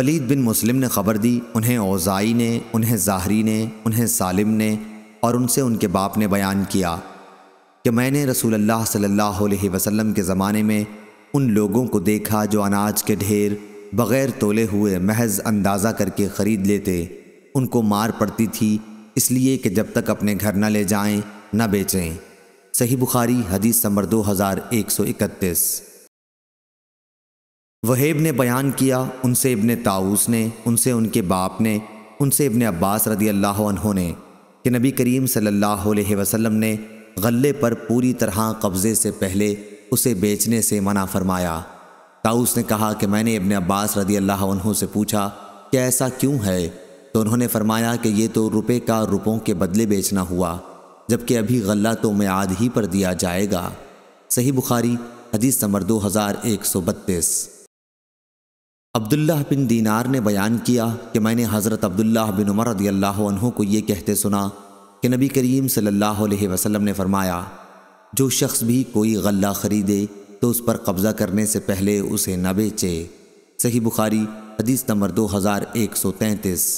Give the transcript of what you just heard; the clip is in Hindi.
वलीद बिन मुस्लिम ने ख़बर दी उन्हें ओज़ाई ने उन्हें ज़ाहरी ने उन्हें सालिम ने और उनसे उनके बाप ने बयान किया कि मैंने रसूल अल्लाह सल्लल्लाहु अलैहि वसल्लम के ज़माने में उन लोगों को देखा जो अनाज के ढेर बग़ैर तोले हुए महज अंदाज़ा करके ख़रीद लेते उनको मार पड़ती थी इसलिए कि जब तक अपने घर न ले जाएँ न बेचें सही बुखारी हदीस नंबर दो हज़ार एक सौ इकतीस वहेब ने बयान किया उनसे इबन ताऊस ने उनसे उनके बाप ने उनसे इबन अब्बास रदी अल्लाह ने कि नबी करीम सल्लल्लाहु अलैहि वसल्लम ने गले पर पूरी तरह कब्ज़े से पहले उसे बेचने से मना फरमाया ताऊस ने कहा कि मैंने इबन अब्बास रदी अल्लाह से पूछा कि ऐसा क्यों है तो उन्होंने फरमाया कि ये तो रुपये का रुपयों के बदले बेचना हुआ जबकि अभी गला तो म्याद ही पर दिया जाएगा सही बुखारी हदीस नंबर दो हज़ार एक सौ बत्तीस अब्दुल्ला बिन दीनार ने बयान किया कि मैंने हज़रत अब्दुल्ला बिन उमर रदी को यह कहते सुना कि नबी करीम सल्लल्लाहु अलैहि वसल्लम ने फरमाया जो शख्स भी कोई गल्ला ख़रीदे तो उस पर कब्ज़ा करने से पहले उसे न बेचे सही बुखारी हदीस नंबर दो हज़ार एक सौ तैंतीस